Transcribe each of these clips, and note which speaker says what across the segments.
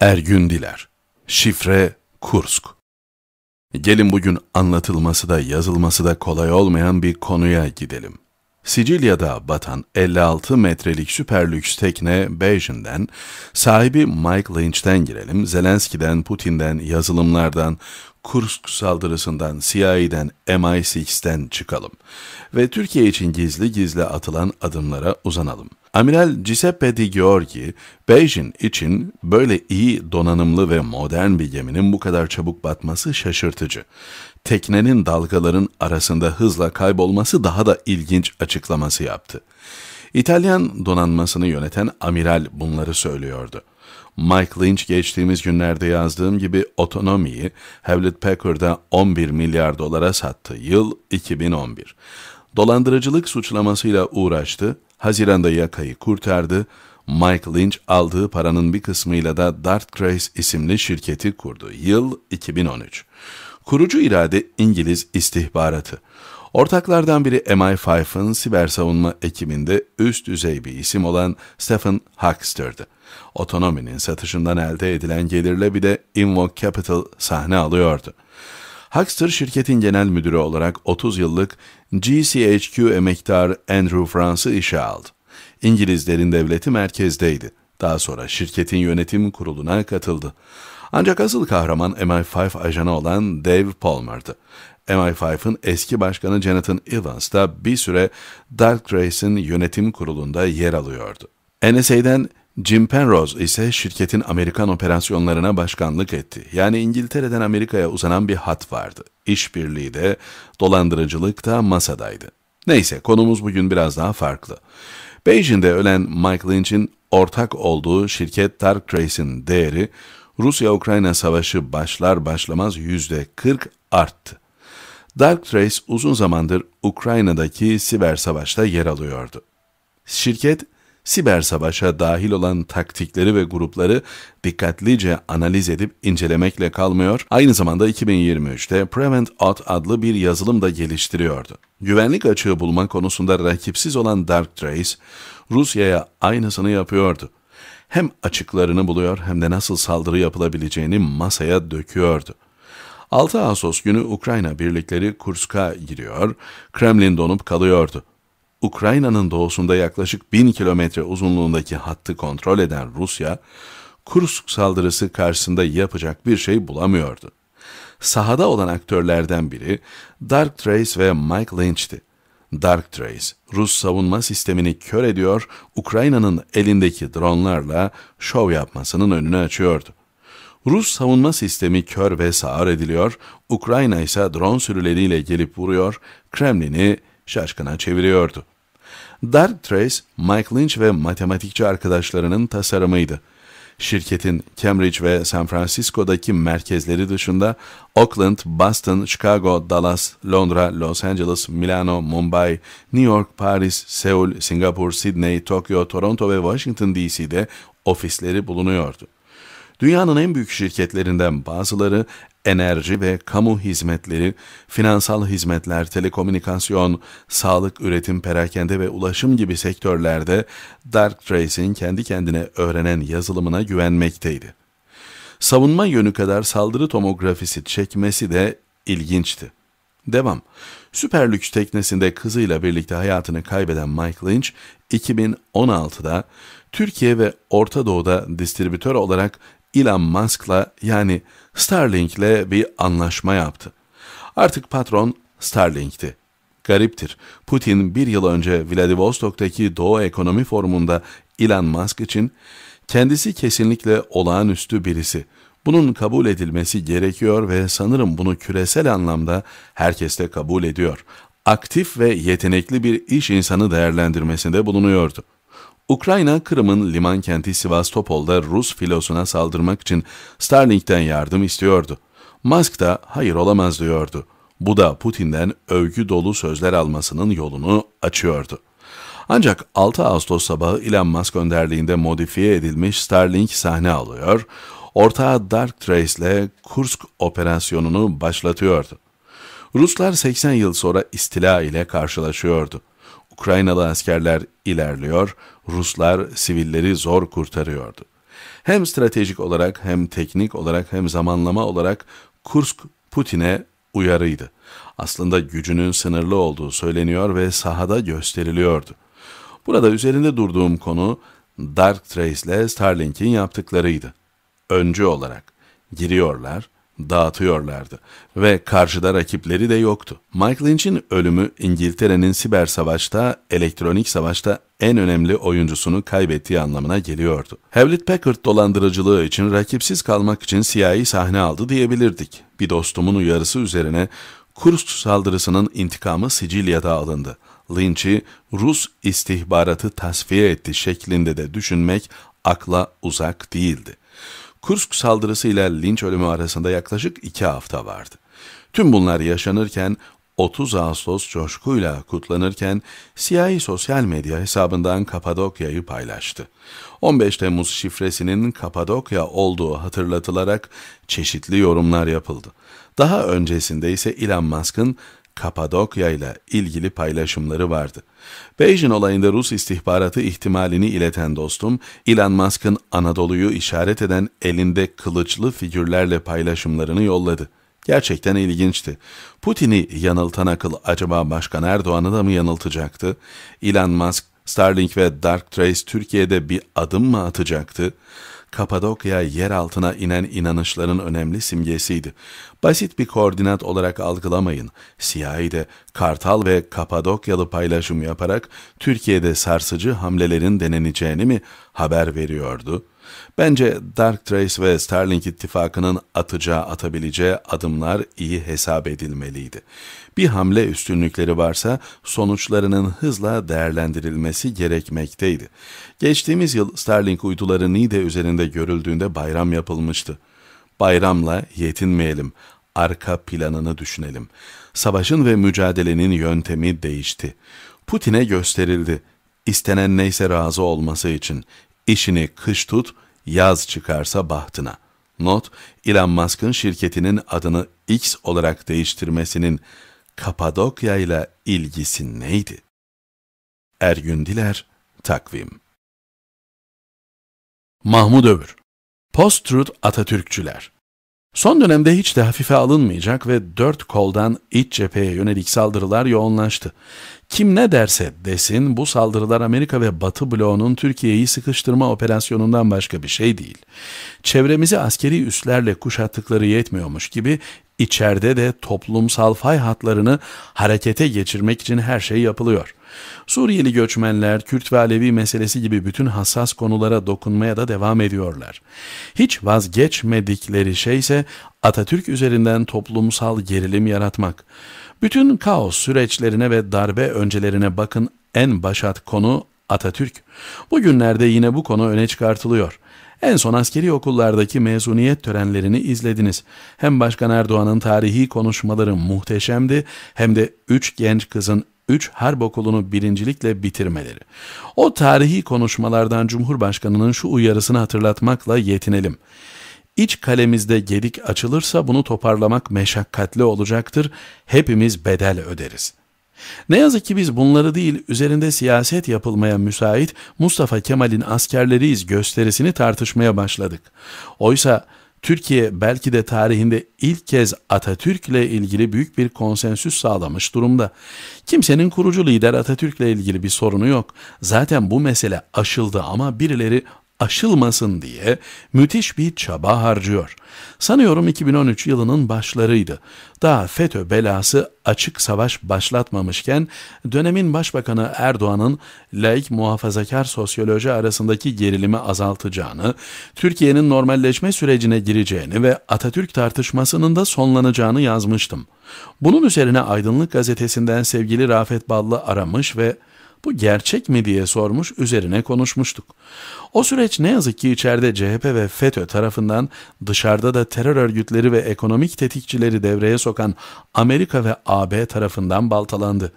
Speaker 1: Ergün Diler Şifre Kursk Gelin bugün anlatılması da yazılması da kolay olmayan bir konuya gidelim. Sicilya'da batan 56 metrelik süper lüks tekne Beijing'den, sahibi Mike Lynch'ten girelim, Zelenski'den, Putin'den, yazılımlardan, Kursk saldırısından, CIA'den, MI6'den çıkalım ve Türkiye için gizli gizli atılan adımlara uzanalım. Amiral Giuseppe Di Giorgi, Beijing için böyle iyi donanımlı ve modern bir geminin bu kadar çabuk batması şaşırtıcı. Teknenin dalgaların arasında hızla kaybolması daha da ilginç açıklaması yaptı. İtalyan donanmasını yöneten amiral bunları söylüyordu. Mike Lynch geçtiğimiz günlerde yazdığım gibi otonomiyi Hewlett Packard'a 11 milyar dolara sattı. Yıl 2011. Dolandırıcılık suçlamasıyla uğraştı, Haziran'da yakayı kurtardı, Mike Lynch aldığı paranın bir kısmıyla da Dart Grace isimli şirketi kurdu. Yıl 2013. Kurucu irade İngiliz istihbaratı. Ortaklardan biri MI5'ın siber savunma ekibinde üst düzey bir isim olan Stephen Huckster'dı. Otonominin satışından elde edilen gelirle bir de Invok Capital sahne alıyordu. Huckster şirketin genel müdürü olarak 30 yıllık GCHQ emektar Andrew France'ı işe aldı. İngilizlerin devleti merkezdeydi. Daha sonra şirketin yönetim kuruluna katıldı. Ancak asıl kahraman MI5 ajanı olan Dave Palmer'dı. MI5'ın eski başkanı Jonathan Evans da bir süre Dark Grace'in yönetim kurulunda yer alıyordu. NSA'den Jim Penrose ise şirketin Amerikan operasyonlarına başkanlık etti. Yani İngiltere'den Amerika'ya uzanan bir hat vardı. İşbirliği de, dolandırıcılık da masadaydı. Neyse konumuz bugün biraz daha farklı. Beijing'de ölen Mike Lynch'in ortak olduğu şirket Dark Trace'in değeri Rusya-Ukrayna savaşı başlar başlamaz %40 arttı. Dark Trace uzun zamandır Ukrayna'daki siber savaşta yer alıyordu. Şirket siber savaşa dahil olan taktikleri ve grupları dikkatlice analiz edip incelemekle kalmıyor, aynı zamanda 2023'te Prevent Out adlı bir yazılım da geliştiriyordu. Güvenlik açığı bulma konusunda rakipsiz olan Darktrace, Rusya'ya aynısını yapıyordu. Hem açıklarını buluyor hem de nasıl saldırı yapılabileceğini masaya döküyordu. 6 Ağustos günü Ukrayna birlikleri Kursk'a giriyor, Kremlin donup kalıyordu. Ukrayna'nın doğusunda yaklaşık 1000 kilometre uzunluğundaki hattı kontrol eden Rusya, Kursk saldırısı karşısında yapacak bir şey bulamıyordu. Sahada olan aktörlerden biri Dark Trace ve Mike Lynch'ti. Dark Trace, Rus savunma sistemini kör ediyor, Ukrayna'nın elindeki dronlarla şov yapmasının önünü açıyordu. Rus savunma sistemi kör ve sağır ediliyor, Ukrayna ise drone sürüleriyle gelip vuruyor, Kremlin'i şaşkına çeviriyordu. Dark Trace, Mike Lynch ve matematikçi arkadaşlarının tasarımıydı. Şirketin Cambridge ve San Francisco'daki merkezleri dışında Oakland, Boston, Chicago, Dallas, Londra, Los Angeles, Milano, Mumbai, New York, Paris, Seul, Singapur, Sydney, Tokyo, Toronto ve Washington DC'de ofisleri bulunuyordu. Dünyanın en büyük şirketlerinden bazıları enerji ve kamu hizmetleri, finansal hizmetler, telekomünikasyon, sağlık, üretim, perakende ve ulaşım gibi sektörlerde Dark Trace'in kendi kendine öğrenen yazılımına güvenmekteydi. Savunma yönü kadar saldırı tomografisi çekmesi de ilginçti. Devam. Süper Lüks teknesinde kızıyla birlikte hayatını kaybeden Mike Lynch, 2016'da Türkiye ve Orta Doğu'da distribütör olarak Elon Musk'la yani Starlink'le bir anlaşma yaptı. Artık patron Starlink'ti. Gariptir. Putin bir yıl önce Vladivostok'taki Doğu Ekonomi Forumu'nda Elon Musk için kendisi kesinlikle olağanüstü birisi. Bunun kabul edilmesi gerekiyor ve sanırım bunu küresel anlamda herkes de kabul ediyor. Aktif ve yetenekli bir iş insanı değerlendirmesinde bulunuyordu. Ukrayna, Kırım'ın liman kenti Sivastopol'da Rus filosuna saldırmak için Starlink'ten yardım istiyordu. Musk da hayır olamaz diyordu. Bu da Putin'den övgü dolu sözler almasının yolunu açıyordu. Ancak 6 Ağustos sabahı Elon Musk önderliğinde modifiye edilmiş Starlink sahne alıyor, ortağı Dark Trace ile Kursk operasyonunu başlatıyordu. Ruslar 80 yıl sonra istila ile karşılaşıyordu. Ukraynalı askerler ilerliyor, Ruslar sivilleri zor kurtarıyordu. Hem stratejik olarak hem teknik olarak hem zamanlama olarak Kursk Putin'e uyarıydı. Aslında gücünün sınırlı olduğu söyleniyor ve sahada gösteriliyordu. Burada üzerinde durduğum konu Dark Trace ile Starlink'in yaptıklarıydı. Öncü olarak giriyorlar, dağıtıyorlardı ve karşıda rakipleri de yoktu. Mike Lynch'in ölümü İngiltere'nin siber savaşta, elektronik savaşta en önemli oyuncusunu kaybettiği anlamına geliyordu. Hewlett Packard dolandırıcılığı için rakipsiz kalmak için siyahi sahne aldı diyebilirdik. Bir dostumun uyarısı üzerine Kursk saldırısının intikamı Sicilya'da alındı. Lynch'i Rus istihbaratı tasfiye etti şeklinde de düşünmek akla uzak değildi. Kursk saldırısıyla linç ölümü arasında yaklaşık iki hafta vardı. Tüm bunlar yaşanırken 30 Ağustos coşkuyla kutlanırken siyahi sosyal medya hesabından Kapadokya'yı paylaştı. 15 Temmuz şifresinin Kapadokya olduğu hatırlatılarak çeşitli yorumlar yapıldı. Daha öncesinde ise Elon Musk'ın Kapadokya ile ilgili paylaşımları vardı. Beijing olayında Rus istihbaratı ihtimalini ileten dostum, Elon Musk'ın Anadolu'yu işaret eden elinde kılıçlı figürlerle paylaşımlarını yolladı. Gerçekten ilginçti. Putin'i yanıltan akıl acaba Başkan Erdoğan'ı da mı yanıltacaktı? Elon Musk Starlink ve Dark Trace Türkiye'de bir adım mı atacaktı? Kapadokya yer altına inen inanışların önemli simgesiydi. Basit bir koordinat olarak algılamayın. Siyahi Kartal ve Kapadokyalı paylaşım yaparak Türkiye'de sarsıcı hamlelerin deneneceğini mi haber veriyordu?'' Bence Dark Trace ve Sterling ittifakının atacağı atabileceği adımlar iyi hesap edilmeliydi. Bir hamle üstünlükleri varsa sonuçlarının hızla değerlendirilmesi gerekmekteydi. Geçtiğimiz yıl Sterling uyduları NIDE üzerinde görüldüğünde bayram yapılmıştı. Bayramla yetinmeyelim, arka planını düşünelim. Savaşın ve mücadelenin yöntemi değişti. Putin'e gösterildi. İstenen neyse razı olması için İşini kış tut, yaz çıkarsa bahtına. Not, Elon Musk'ın şirketinin adını X olarak değiştirmesinin Kapadokya ile ilgisi neydi? Ergün Diler, Takvim Mahmud Övür Post-Truth Atatürkçüler Son dönemde hiç de hafife alınmayacak ve dört koldan iç cepheye yönelik saldırılar yoğunlaştı. Kim ne derse desin bu saldırılar Amerika ve Batı bloğunun Türkiye'yi sıkıştırma operasyonundan başka bir şey değil. Çevremizi askeri üslerle kuşattıkları yetmiyormuş gibi içeride de toplumsal fay hatlarını harekete geçirmek için her şey yapılıyor. Suriyeli göçmenler, Kürt ve Alevi meselesi gibi bütün hassas konulara dokunmaya da devam ediyorlar. Hiç vazgeçmedikleri şey ise Atatürk üzerinden toplumsal gerilim yaratmak. Bütün kaos süreçlerine ve darbe öncelerine bakın en başat konu Atatürk. Bugünlerde yine bu konu öne çıkartılıyor. En son askeri okullardaki mezuniyet törenlerini izlediniz. Hem Başkan Erdoğan'ın tarihi konuşmaları muhteşemdi hem de üç genç kızın 3. Harp okulunu birincilikle bitirmeleri. O tarihi konuşmalardan Cumhurbaşkanı'nın şu uyarısını hatırlatmakla yetinelim. İç kalemizde gedik açılırsa bunu toparlamak meşakkatli olacaktır. Hepimiz bedel öderiz. Ne yazık ki biz bunları değil, üzerinde siyaset yapılmaya müsait Mustafa Kemal'in askerleriyiz gösterisini tartışmaya başladık. Oysa Türkiye belki de tarihinde ilk kez Atatürk'le ilgili büyük bir konsensüs sağlamış durumda. Kimsenin kurucu lider Atatürk'le ilgili bir sorunu yok. Zaten bu mesele aşıldı ama birileri aşılmasın diye müthiş bir çaba harcıyor. Sanıyorum 2013 yılının başlarıydı. Daha FETÖ belası açık savaş başlatmamışken dönemin başbakanı Erdoğan'ın laik muhafazakar sosyoloji arasındaki gerilimi azaltacağını, Türkiye'nin normalleşme sürecine gireceğini ve Atatürk tartışmasının da sonlanacağını yazmıştım. Bunun üzerine Aydınlık gazetesinden sevgili Rafet Ballı aramış ve bu gerçek mi diye sormuş, üzerine konuşmuştuk. O süreç ne yazık ki içeride CHP ve FETÖ tarafından dışarıda da terör örgütleri ve ekonomik tetikçileri devreye sokan Amerika ve AB tarafından baltalandı.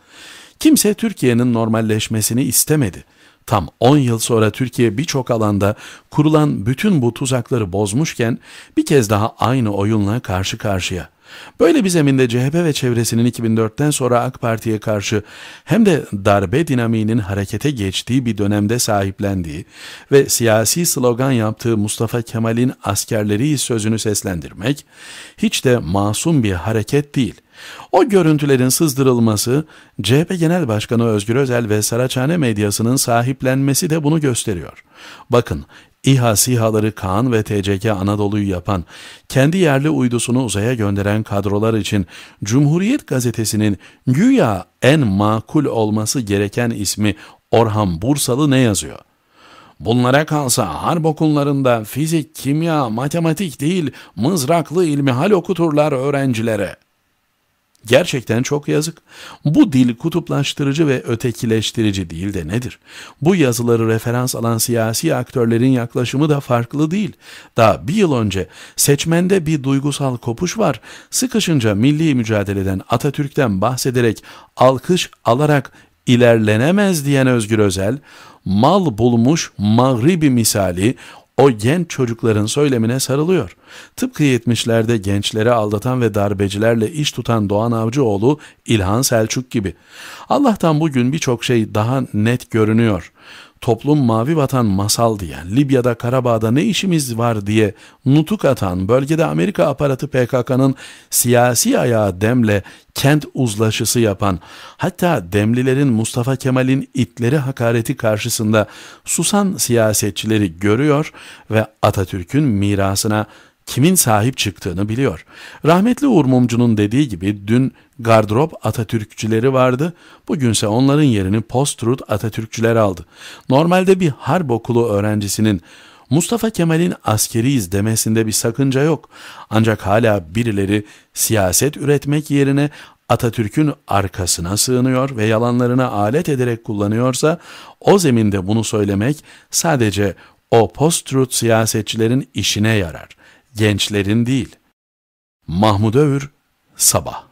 Speaker 1: Kimse Türkiye'nin normalleşmesini istemedi. Tam 10 yıl sonra Türkiye birçok alanda kurulan bütün bu tuzakları bozmuşken bir kez daha aynı oyunla karşı karşıya. Böyle bir zeminde CHP ve çevresinin 2004'ten sonra AK Parti'ye karşı hem de darbe dinamiğinin harekete geçtiği bir dönemde sahiplendiği ve siyasi slogan yaptığı Mustafa Kemal'in askerleri sözünü seslendirmek hiç de masum bir hareket değil. O görüntülerin sızdırılması, CHP Genel Başkanı Özgür Özel ve Saraçhane medyasının sahiplenmesi de bunu gösteriyor. Bakın, İHA SİHA'ları Kaan ve TCK Anadolu'yu yapan, kendi yerli uydusunu uzaya gönderen kadrolar için Cumhuriyet Gazetesi'nin güya en makul olması gereken ismi Orhan Bursalı ne yazıyor? Bunlara kalsa harp okullarında fizik, kimya, matematik değil mızraklı ilmihal okuturlar öğrencilere.'' Gerçekten çok yazık. Bu dil kutuplaştırıcı ve ötekileştirici değil de nedir? Bu yazıları referans alan siyasi aktörlerin yaklaşımı da farklı değil. Daha bir yıl önce seçmende bir duygusal kopuş var. Sıkışınca milli mücadeleden Atatürk'ten bahsederek alkış alarak ilerlenemez diyen Özgür Özel, mal bulmuş Mağribi misali o genç çocukların söylemine sarılıyor. Tıpkı 70'lerde gençlere aldatan ve darbecilerle iş tutan Doğan Avcıoğlu, İlhan Selçuk gibi. Allah'tan bugün birçok şey daha net görünüyor toplum mavi vatan masal diyen, Libya'da Karabağ'da ne işimiz var diye nutuk atan, bölgede Amerika aparatı PKK'nın siyasi ayağı demle kent uzlaşısı yapan, hatta demlilerin Mustafa Kemal'in itleri hakareti karşısında susan siyasetçileri görüyor ve Atatürk'ün mirasına kimin sahip çıktığını biliyor. Rahmetli Uğur Mumcu'nun dediği gibi dün gardrop Atatürkçüleri vardı, bugünse onların yerini post-truth Atatürkçüler aldı. Normalde bir harp okulu öğrencisinin Mustafa Kemal'in askeriyiz demesinde bir sakınca yok. Ancak hala birileri siyaset üretmek yerine Atatürk'ün arkasına sığınıyor ve yalanlarına alet ederek kullanıyorsa o zeminde bunu söylemek sadece o post-truth siyasetçilerin işine yarar gençlerin değil. Mahmud Öğür Sabah